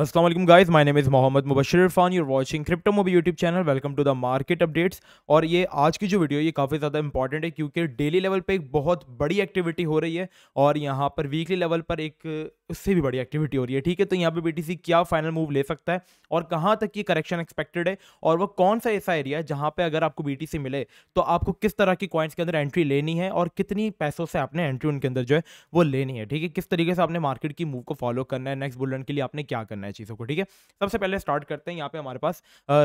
Aslam guys my name is Mohammad Mubashir Irfan you're watching crypto mobi YouTube channel welcome to the market updates और ये आज की जो वीडियो ये काफ़ी ज़्यादा इंपॉर्टेंट है क्योंकि डेली लेवल पे एक बहुत बड़ी एक्टिविटी हो रही है और यहाँ पर वीकली लेवल पर एक उससे भी बड़ी एक्टिविटी हो रही है ठीक है तो यहाँ पे बीटीसी क्या फाइनल मूव ले सकता है और कहाँ तक ये करेक्शन एक्सपेक्टेड है और वो कौन सा ऐसा एरिया है जहाँ पे अगर आपको बीटीसी मिले तो आपको किस तरह की कॉइन्स के अंदर एंट्री लेनी है और कितनी पैसों से आपने एंट्री उनके अंदर जो है वो लेनी है ठीक है किस तरीके से आपने मार्केट की मूव को फॉलो करना है नेक्स्ट बुलेट के लिए आपने क्या करना है चीज़ों को ठीक है सबसे पहले स्टार्ट करते हैं यहाँ पे हमारे पास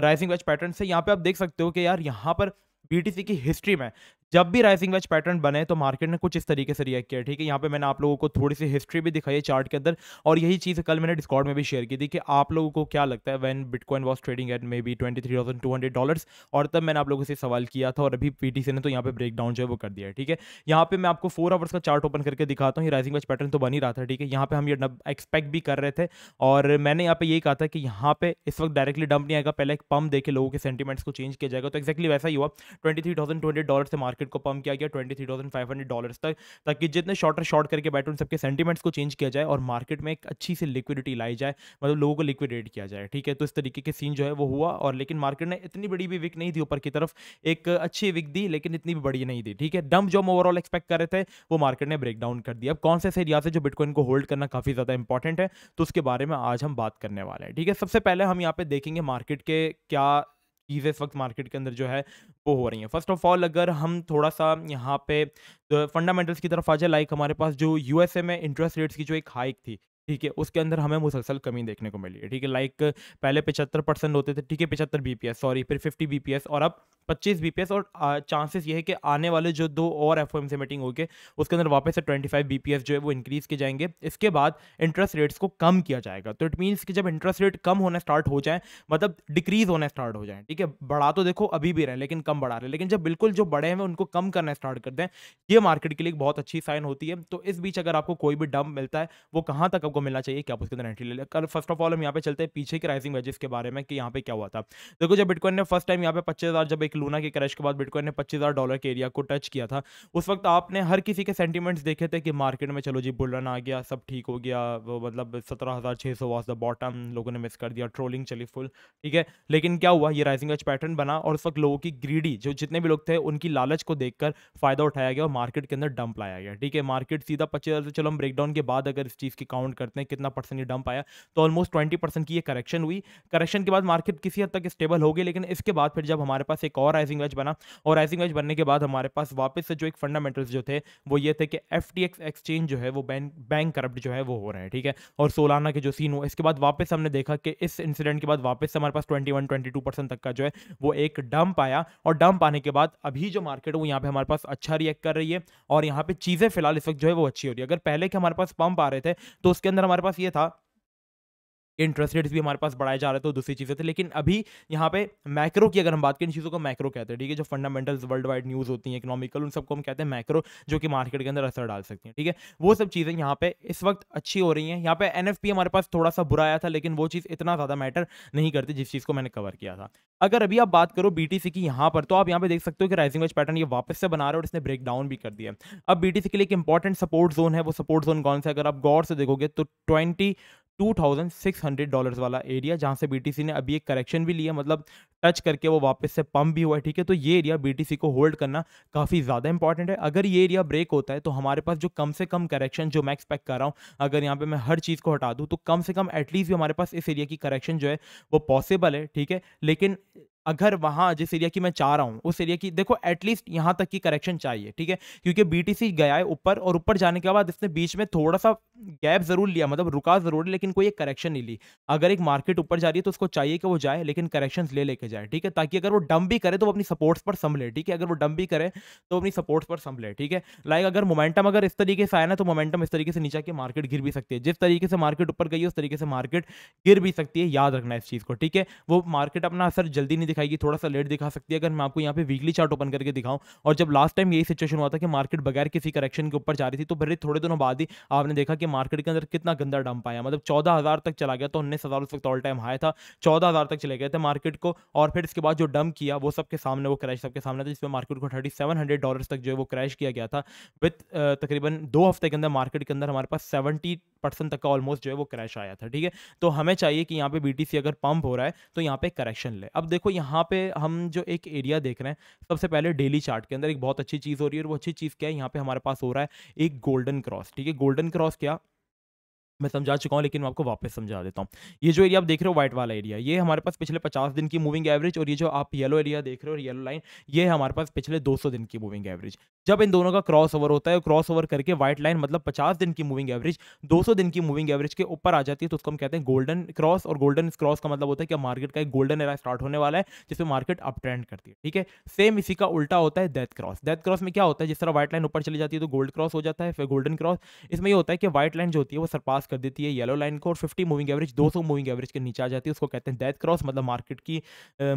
राइसिंग वेज पैटर्न से यहाँ पे आप देख सकते हो कि यार यहाँ पर बीटीसी की हिस्ट्री में जब भी राइजिंग वेज पैटर्न बने तो मार्केट ने कुछ इस तरीके से रिएक्ट किया ठीक है यहाँ पे मैंने आप लोगों को थोड़ी सी हिस्ट्री भी दिखाई है चार्ट के अंदर और यही चीज़ कल मैंने डिस्कॉर्ड में भी शेयर की थी कि आप लोगों को क्या लगता है when bitcoin was trading at maybe twenty three thousand two hundred dollars और तब मैंने आप लोगों से सवाल किया था और अभी पी ने तो यहाँ पर ब्रेक डाउन जो है वो कर दिया है ठीक है यहाँ पे मैं आपको फोर आवर्स का चार्ट ओपन करके दिखाता हूँ ये राइजिंग वेज पैटर्न तो बनी रहा था ठीक है यहाँ पर हम ये एक्सपेक्ट भी कर रहे थे और मैंने यहाँ पे यही कहा था कि यहाँ पे इस वक्त डायरेक्टली डंप नहीं आएगा पहले एक पम्प देखे लोगों के सेंटीमेंट्स को चेंज किया जाएगा तो एक्जैक्टली वैसा ही हुआ ट्वेंटी थ्री थाउजेंड डॉलर से मार्केट को पम्प किया गया ट्वेंटी थ्री फाइव हंड्रेड तक ताकि जितने और शॉर्ट करके बैठे उन सबके सेंटीमेंट्स को चेंज किया जाए और मार्केट में एक अच्छी सी लिक्विडिटी लाई जाए मतलब लोगों को लिक्विडेट किया जाए ठीक है तो इस तरीके के सीन जो है वो हुआ और लेकिन मार्केट ने इतनी बड़ी भी विक नहीं दी ऊपर की तरफ एक अच्छी विक दी लेकिन इतनी भी बड़ी नहीं दी ठीक है डम जो हम ओवरऑल एक्सपेक्ट कर रहे थे वो मार्केट ने ब्रेक डाउन कर दिया अब कौन से ऐसे से जो बिटकॉइन को होल्ड करना काफ़ी ज़्यादा इंपॉर्टेंट है तो उसके बारे में आज हम बात करने वाले हैं ठीक है सबसे पहले हम यहाँ पे देखेंगे मार्केट के क्या चीज़ें इस वक्त मार्केट के अंदर जो है वो हो रही हैं फर्स्ट ऑफ ऑल अगर हम थोड़ा सा यहाँ पे फंडामेंटल्स की तरफ आ जाए लाइक हमारे पास जो यूएसए में इंटरेस्ट रेट्स की जो एक हाइक थी ठीक है उसके अंदर हमें मुसलसल कमी देखने को मिली है ठीक है लाइक पहले पचहत्तर परसेंट होते थे ठीक है पचहत्तर बी पी एस सॉरी फिर फिफ्टी बी पी एस और अब पच्चीस बी पी एस और चांसेस ये है कि आने वाले जो दो और एफ ओ एम से मीटिंग होगी उसके अंदर वापस से twenty five B P S जो है वो इंक्रीज़ किए जाएंगे इसके बाद इंटरेस्ट रेट्स को कम किया जाएगा तो इट मीन्स कि जब इंटरेस्ट रेट कम होना स्टार्ट हो जाए मतलब डिक्रीज़ होना स्टार्ट हो जाए ठीक है बढ़ा तो देखो अभी भी रहे लेकिन कम बढ़ा रहे लेकिन जब बिल्कुल जो बड़े हैं उनको कम करना स्टार्ट कर दें ये मार्केट के लिए बहुत अच्छी साइन होती है तो इस बीच अगर आपको कोई भी डम मिलता है वो कहाँ तक को मिलना चाहिए क्या उसके अंदर एंट्री ले लिया कल फर्स्ट ऑफ ऑल हम यहाँ पे चलते हैं पीछे की राइजिंग वेजेस के बारे में कि यहाँ पे क्या हुआ था देखो जब बिटकॉइन ने फर्स्ट टाइम यहाँ पे पच्चीस हज़ार जब एक लूना के क्रैश के बाद बिटकॉइन ने पच्चीस हज़ार डॉलर के एरिया को टच किया था उस वक्त आपने हर किसी के सेंटीमेंट्स देखे थे कि मार्केट में चलो जी बुलरन आ गया सब ठीक हो गया वो मतलब सत्रह हज़ार छः सौ वॉज द बॉटम लोगों ने मिस कर दिया ट्रोलिंग चली फुल ठीक है लेकिन क्या हुआ ये राइजिंग वेज पैटर्न बना और उस वक्त लोगों की ग्रीडी जो जितने भी लोग थे उनकी लालच को देखकर फ़ायदा उठाया गया और मार्केट के अंदर डंप लाया गया ठीक है मार्केट सीधा पच्चीस हज़ार से चलो हम ब्रेकडाउन के बाद अगर इस चीज़ की काउंट करते हैं कितना परसेंट ये डंप आया तो ऑलमोस्ट ट्वेंटी परसेंट की ये करेक्शन हुई करेक्शन के बाद मार्केट किसी हद तक स्टेबल हो गई लेकिन इसके बाद फिर जब हमारे पास एक और राइजिंग वेज बना और राइजिंग वेज बनने के बाद हमारे पास वापस से जो एक फंडामेंटल्स जो थे वो ये थे कि एफ एक्सचेंज जो है वो बैंक करप्ट जो है वो हो रहे हैं ठीक है और सोलाना के जो सीन हुआ इसके बाद वापस हमने देखा कि इस इंसिडेंट के बाद वापस से हमारे पास ट्वेंटी वन तक का जो है वो एक डंप आया और डंप आने के बाद अभी जो मार्केट वो यहाँ पे हमारे पास अच्छा रिएक्ट कर रही है और यहाँ पे चीज़ें फिलहाल इस वक्त जो है वो अच्छी हो रही है अगर पहले के हमारे पास पंप आ रहे थे तो उसके अंदर हमारे पास ये था इंटरेस्ट रेट्स भी हमारे पास बढ़ाए जा रहे थे दूसरी चीज़ें थे लेकिन अभी यहाँ पे मैक्रो की अगर हम बात करें चीज़ों को मैक्रो कहते हैं ठीक है जो फंडामेंटल्स वर्ल्ड वाइड न्यूज़ होती हैं इकोनॉमिकल उन सबको हम कहते हैं मैक्रो जो कि मार्केट के अंदर असर डाल सकती हैं ठीक है वो सब चीज़ें यहाँ पे इस वक्त अच्छी हो रही हैं यहाँ पे एन हमारे पास थोड़ा सा बुरा आया था लेकिन वो चीज़ इतना ज़्यादा मैटर नहीं करती जिस चीज़ को मैंने कवर किया था अगर अभी आप बात करो बी की यहाँ पर तो आप यहाँ पे देख सकते हो कि राइजिंग वेज पैटर्न ये वापस से बना रहा है और इसने ब्रेक डाउन भी कर दिया अब बी के लिए एक इंपॉर्टेंट सपोर्ट जोन है वो सपोर्ट जोन कौन सा अगर आप गौर से देखोगे तो ट्वेंटी 2600 डॉलर्स वाला एरिया जहां से बीटीसी ने अभी एक करेक्शन भी लिया मतलब टच करके वो वापस से पंप भी हुआ है ठीक है तो ये एरिया बीटीसी को होल्ड करना काफ़ी ज़्यादा इंपॉर्टेंट है अगर ये एरिया ब्रेक होता है तो हमारे पास जो कम से कम करेक्शन जो मैं एक्सपेक्ट कर रहा हूँ अगर यहाँ पे मैं हर चीज़ को हटा दूँ तो कम से कम एटलीस्ट भी हमारे पास इस एरिया की करेक्शन जो है वो पॉसिबल है ठीक है लेकिन अगर वहां जिस एरिया की मैं चाह रहा हूं उस एरिया की देखो एटलीस्ट यहां तक की करेक्शन चाहिए ठीक है क्योंकि बीटीसी गया है ऊपर और ऊपर जाने के बाद इसने बीच में थोड़ा सा गैप जरूर लिया मतलब रुका जरूर लेकिन कोई एक करेक्शन नहीं ली अगर एक मार्केट ऊपर जा रही है तो उसको चाहिए कि वो जाए लेकिन करेक्शन ले लेके जाए ठीक है ताकि अगर वो डम भी करे तो वो अपनी सपोर्ट्स पर संभले ठीक है अगर वो डम भी करे तो अपनी सपोर्ट्स पर संभले ठीक है लाइक अगर मोमेंटम अगर इस तरीके से आया ना तो मोमेंटम इस तरीके से नीचा के मार्केट गिर भी सकती है जिस तरीके से मार्केट ऊपर गई है उस तरीके से मार्केट गिर भी सकती है याद रखना इस चीज़ को ठीक है वो मार्केट अपना असर जल्दी नहीं दिखाएगी थोड़ा सा लेट दिखा सकती है अगर मैं आपको यहाँ पे वीकली चार्ट ओपन करके दिखाऊं और जब लास्ट टाइम यही सिचुएशन हुआ था कि मार्केट बगैर किसी करेक्शन के ऊपर जा रही थी तो भले थोड़े दिनों बाद ही आपने देखा कि मार्केट के अंदर कितना गंदा डंप आया मतलब चौदह तक चला गया तो उन्नीस उस वक्त ऑल टाइम हाई था चौदह तक चले गए थे मार्केट को और फिर इसके बाद जो डंप किया वो सबके सामने वो क्रैश सबके सामने था जिसमें मार्केट को थर्टी सेवन हंड्रेड डॉलर तक जो है वो क्रैश किया गया था विथ तकरीबन दो हफ्ते के अंदर मार्केट के अंदर हमारे पास सेवेंटी परसेंट तक का ऑलमोस्ट जो है वो क्रैश आया था ठीक है तो हमें चाहिए कि यहाँ पे बीटीसी अगर पंप हो रहा है तो यहाँ पे करेक्शन ले अब देखो यहाँ यहाँ पे हम जो एक एरिया देख रहे हैं सबसे पहले डेली चार्ट के अंदर एक बहुत अच्छी चीज़ हो रही है और वो अच्छी चीज़ क्या है यहाँ पे हमारे पास हो रहा है एक गोल्डन क्रॉस ठीक है गोल्डन क्रॉस क्या मैं समझा चुका हूँ लेकिन मैं आपको वापस समझा देता हूँ ये जो एरिया आप देख रहे हो व्हाइट वाला एरिया ये हमारे पास पिछले 50 दिन की मूविंग एवरेज और ये जो आप येलो एरिया देख रहे हो येलो लाइन ये हमारे पास पिछले 200 दिन की मूविंग एवरेज जब इन दोनों का क्रॉस ओवर होता है क्रॉस ओवर करके व्हाइट लाइन मतलब पचास दिन की मूविंग एवरेज दो दिन की मूविंग एवरेज के ऊपर आ जाती है तो उसको हम कहते हैं गोल्डन क्रॉस और गोल्डन क्रॉस का मतलब होता है कि मार्केट का एक गोल्डन एरा स्टार्ट होने वाला है जिसमें मार्केट अप ट्रेंड करती है ठीक है सेम इसी का उल्टा होता है डेथ क्रॉस डेथ क्रॉस में क्या होता है जिस तरह व्हाइट लाइन ऊपर चली जाती है तो गोल्ड क्रॉस हो जाता है फिर गोल्डन क्रॉस इसमें यह होता है कि व्हाइट लाइन जो होती है वो सरपास क्रॉस कर देती है येलो लाइन को और फिफ्टी मूविंग एवरेज दो सौ मूविंग एवरेज के नीचे आ जाती है उसको कहते हैं डेथ क्रॉस मतलब मार्केट की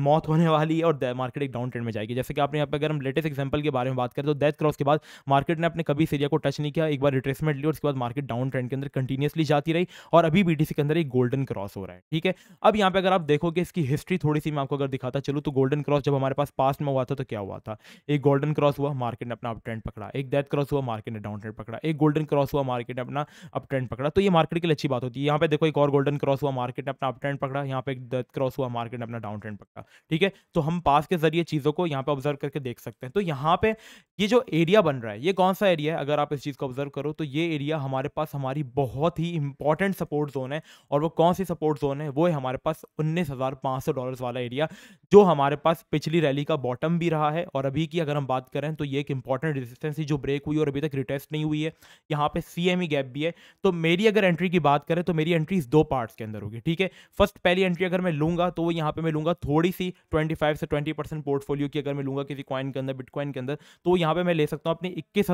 मौत होने वाली है और मार्केट एक डाउन ट्रेंड में जाएगी जैसे कि आपने यहाँ पर अगर हम लेटेस्ट एग्जाम्पल के बारे में बात करें तो डेथ क्रॉस के बाद मार्केट ने अपने कभी सीरिया को टच नहीं किया एक बार रिट्रेसमेंट ली और उसके बाद मार्केट डाउन ट्रेंड के अंदर कंटिन्यूसली जाती रही और अभी बी के अंदर एक गोल्डन क्रॉस हो रहा है ठीक है अब यहाँ पर अगर आप देखोगे इसकी हिस्ट्री थोड़ी सी मैं आपको अगर दिखाता चलूँ तो गोल्डन क्रॉस जब हमारे पास पास्ट में हुआ था तो क्या हुआ था एक गोल्डन क्रॉस हुआ मार्केट ने अपना अप ट्रेंड पकड़ा एक डेथ क्रॉस हुआ मार्केट ने डाउन ट्रेंड पकड़ा एक गोल्डन क्रॉस हुआ मार्केट ने अपना अप ट्रेंड पकड़ा तो ये मार्केट के लिए अच्छी बात होती है यहाँ पे देखो एक और गोल्डन क्रॉस हुआ मार्केट ने अपना अप ट्रेंड पकड़ा यहाँ पे एक डेथ क्रॉस हुआ मार्केट ने अपना डाउन ट्रेंड पकड़ा ठीक है तो हम पास के जरिए चीज़ों को यहाँ पे ऑब्जर्व करके देख सकते हैं तो यहाँ पे ये जो एरिया बन रहा है ये कौन सा एरिया है अगर आप इस चीज़ को ऑब्जर्व करो तो ये एरिया हमारे पास हमारी बहुत ही इंपॉर्टेंट सपोर्ट जोन है और वो कौन सी सपोर्ट जोन है वो है हमारे पास उन्नीस डॉलर्स वाला एरिया जो हमारे पास पिछली रैली का बॉटम भी रहा है और अभी की अगर हम बात करें तो ये एक इंपॉर्टेंट रेजिस्टेंस ही जो ब्रेक हुई और अभी तक रिटेस्ट नहीं हुई है यहाँ पे सी गैप e भी है तो मेरी अगर एंट्री की बात करें तो मेरी एंट्रीज दो पार्ट्स के अंदर होगी ठीक है फर्स्ट पहली एंट्री अगर मैं लूंगा तो वो यहाँ पे मैं लूंगा थोड़ी सी 25 से 20 परसेंट पोर्टफोलियो की अगर मैं लूंगा किसी कॉइन के अंदर बिटकॉइन के अंदर तो यहाँ पे मैं ले सकता हूँ अपनी इक्कीस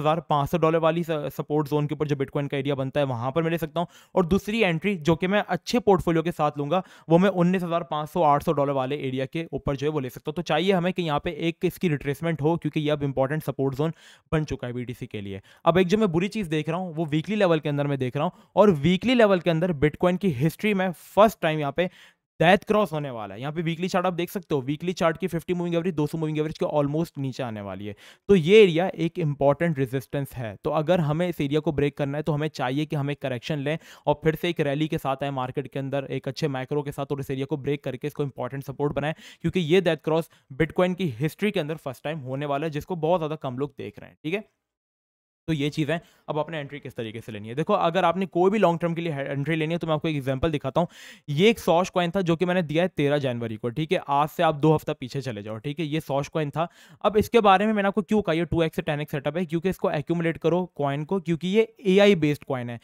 डॉलर वाली सपोर्ट जोन के ऊपर जो बिटकॉइन का एरिया बनता है वहाँ पर मैं ले सकता हूँ और दूसरी एंट्री जो कि मैं अच्छे पोर्टफोलियो के साथ लूंगा वो मैं उन्नीस हज़ार डॉलर वाले एरिया के ऊपर जो है वो ले सकता हूँ तो चाहिए हमें कि यहाँ पे एक इसकी रिट्रेसमेंट हो क्योंकि ये अब इंपॉर्टेंट सपोर्ट जोन बन चुका है बीटीसी के लिए अब एक जो मैं बुरी चीज़ देख रहा हूँ वो वीकली लेवल के अंदर मैं देख रहा हूँ और वीकली लेवल के अंदर बिटकॉइन की हिस्ट्री में फर्स्ट टाइम यहाँ पे डेथ क्रॉस होने वाला है यहाँ पे वीकली चार्ट आप देख सकते हो वीकली चार्ट की 50 मूविंग एवरेज 200 मूविंग एवरेज के ऑलमोस्ट नीचे आने वाली है तो ये एरिया एक इंपॉर्टेंट रेजिस्टेंस है तो अगर हमें इस एरिया को ब्रेक करना है तो हमें चाहिए कि हमें करेक्शन लें और फिर से एक रैली के साथ आए मार्केट के अंदर एक अच्छे माइक्रो के साथ और इस एरिया को ब्रेक करके इसको इंपॉर्टेंट सपोर्ट बनाए क्योंकि ये डेथ क्रॉस बिटकॉइन की हिस्ट्री के अंदर फर्स्ट टाइम होने वाला है जिसको बहुत ज़्यादा कम लोग देख रहे हैं ठीक है तो ये चीज़ है अब आपने एंट्री किस तरीके से लेनी है देखो अगर आपने कोई भी लॉन्ग टर्म के लिए एंट्री लेनी है तो मैं आपको एक एग्जांपल दिखाता हूँ ये एक सॉश कॉइन था जो कि मैंने दिया है तेरह जनवरी को ठीक है आज से आप दो हफ्ता पीछे चले जाओ ठीक है ये सॉश कॉइन था अब इसके बारे में मैंने आपको क्यों कहा two X ten X setup है क्योंकि इसको एक्यूमुलेट करो कॉइन को क्योंकि ये ए बेस्ड कॉइन है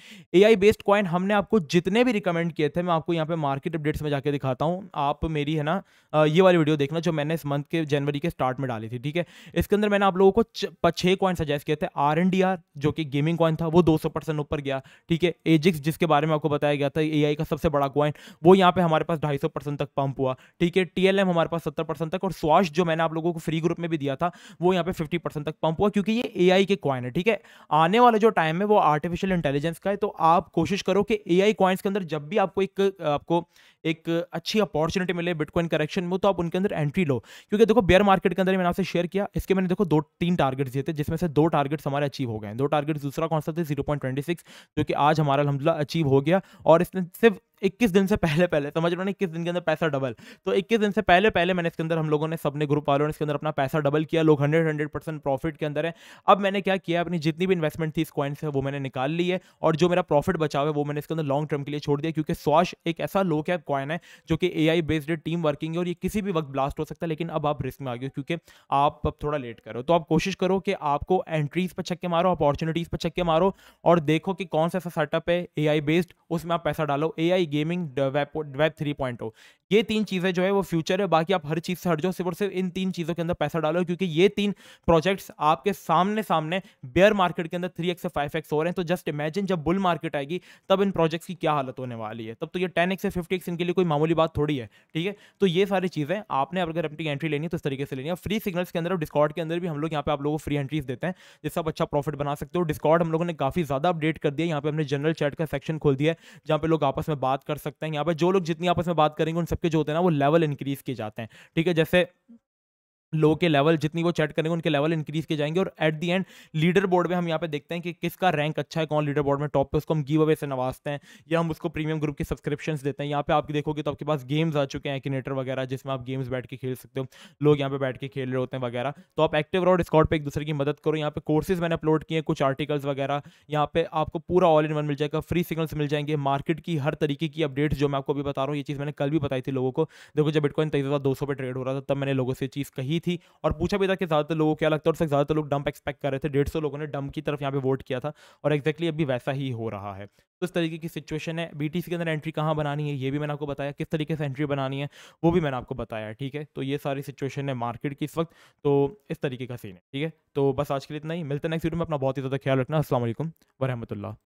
ए बेस्ड कॉइन हमने आपको जितने भी रिकमेंड किए थे मैं आपको यहाँ पे मार्केट अपडेट्स में जाकर दिखाता हूँ आप मेरी है ना ये वाली वीडियो देखना जो मैंने इस मंथ के जनवरी के स्टार्ट में डाली थी ठीक है इसके अंदर मैंने आप लोगों को छः कॉइन सजेस्ट किए थे आर एन डी आर जो कि गेमिंग कॉइन था वो 200 परसेंट ऊपर गया ठीक है एजिक्स जिसके बारे में आपको बताया गया था ए का सबसे बड़ा कॉइन वो यहाँ पे हमारे पास 250 परसेंट तक पंप हुआ ठीक है टीएलएम हमारे पास 70 परसेंट तक और स्वाश जो मैंने आप लोगों को फ्री ग्रुप में भी दिया था वो यहाँ पे फिफ्टी तक पंप हुआ क्योंकि ये ए के कॉइन है ठीक है आने वाले जो टाइम है वो आर्टिफिशियल इंटेलिजेंस का है तो आप कोशिश करो कि ए आई के अंदर जब भी आपको एक आपको एक अच्छी अपॉर्चुनिटी मिले बिटकॉइन करेक्शन में तो आप उनके अंदर एंट्री लो क्योंकि देखो बेयर मार्केट के अंदर मैंने आपसे शेयर किया इसके मैंने देखो दो तीन टारगेट्स दिए थे जिसमें से दो टारगेट्स हमारे अचीव हो गए दो टारगेट दूसरा कौन सा था जीरो पॉइंट ट्वेंटी सिक्स जो कि आज हमारा अलहमदिल्ला अचीव हो गया और इसने सिर्फ इक्कीस दिन से पहले पहले समझ रहे इक्कीस दिन के अंदर पैसा डबल तो इक्कीस दिन से पहले पहले मैंने इसके अंदर हम लोगों ने सबने ग्रुप वालों ने इसके अंदर अपना पैसा डबल किया लोग हंड्रेड हंड्रेड परसेंट प्रॉफिट के अंदर है अब मैंने क्या किया अपनी जितनी भी इन्वेस्टमेंट थी इस कॉइन से वो मैंने निकाल ली है और जो मेरा प्रॉफिट बचा हुआ है वो मैंने इसके अंदर लॉन्ग टर्म के लिए छोड़ दिया क्योंकि स्वाश एक ऐसा लो कैप कॉइन है जो कि ए बेस्ड टीम वर्किंग है और ये किसी भी वक्त ब्लास्ट हो सकता है लेकिन अब आप रिस्क में आ गए क्योंकि आप अब थोड़ा लेट करो तो आप कोशिश करो कि आपको एंट्रीज पर छक्के मारो अपॉर्चुनिटीज पर छक्के मारो और देखो कि कौन सा ऐसा सेटअप है ए बेस्ड उसमें आप पैसा डालो a gaming web web three point हो ये तीन चीज़ें जो है वो फ्यूचर है बाकी आप हर चीज़ से हट जाओ सिर्फ और सिर्फ इन तीन चीज़ों के अंदर पैसा डालो क्योंकि ये तीन प्रोजेक्ट्स आपके सामने सामने बेयर मार्केट के अंदर थ्री एक्स से फाइव एक्स हो रहे हैं तो जस्ट इमेजिन जब बुल मार्केट आएगी तब इन प्रोजेक्ट्स की क्या हालत होने वाली है तब तो ये टेन एक्स से फिफ्टी एक्स इनके लिए कोई मामूली बात थोड़ी है ठीक है तो ये सारी चीज़ें आपने अगर अपनी एंट्री लेनी है तो इस तरीके से लेनी है फ्री सिग्नल्स के अंदर डिस्कॉर्ड के अंदर भी हम लोग यहाँ पे आप लोगों को फ्री एंट्रीज देते हैं जिससे आप अच्छा प्रॉफिट बना सकते हो डिस्कॉर्ड हम लोगों ने काफ़ी ज़्यादा अपडेट कर दिया यहाँ पे हमने जनरल चैट का सेक्शन खोल दिया है जहाँ पे लोग आपस में बात कर सकते हैं यहाँ पे जो लोग जितनी आपस में बात करेंगे उन सब के जो होते हैं ना वो लेवल इंक्रीज किए जाते हैं ठीक है जैसे लोगों के लेवल जितनी वो चैट करेंगे उनके लेवल इंक्रीज किए जाएंगे और at the end leaderboard में हम यहाँ पे देखते हैं कि किसका रैंक अच्छा है कौन लीडर बोर्ड में टॉप पे उसको हम गिव अवे से नवाजते हैं या हम उसको प्रीमियम ग्रुप की सब्सक्रिप्शन देते हैं यहाँ पे आप देखोगे तो आपके पास गेम्स आ चुके हैं किनेटर वगैरह जिसमें आप गेम्स बैठ के खेल सकते हो लोग यहाँ पे बैठ के खेल रहे होते हैं वगैरह तो आप एक्टिव रहो स्कॉट पर एक दूसरे की मदद करो यहाँ पे कोर्सेज मैंने अपलोड किए हैं कुछ आर्टिकल्स वगैरह यहाँ पे आपको पूरा ऑल इन वन मिल जाएगा फ्री सिग्नल्स मिल जाएंगे मार्केट की हर तरीके की अपडेट्स जो मैं आपको अभी बता रहा हूँ ये चीज़ मैंने कल भी बताई थी लोगों को देखो जब बिटकॉइन तेईस हज़ार दो सौ पे ट्रेड हो रहा था तब मैंने लोगों से चीज़ कही की थी और पूछा भी था कि ज़्यादातर लोगों को क्या लगता है और ज़्यादातर लोग डंप एक्सपेक्ट कर रहे थे डेढ़ सौ लोगों ने डंप की तरफ यहाँ पे वोट किया था और एक्जैक्टली अभी वैसा ही हो रहा है तो इस तरीके की सिचुएशन है बी के अंदर एंट्री कहाँ बनानी है ये भी मैंने आपको बताया किस तरीके से एंट्री बनानी है वो भी मैंने आपको बताया ठीक है तो ये सारी सिचुएशन है मार्केट की इस वक्त तो इस तरीके का सीन है ठीक है तो बस आज के लिए इतना ही मिलते नेक्स्ट वीडियो में अपना बहुत ही ज़्यादा ख्याल रखना असल वरहमल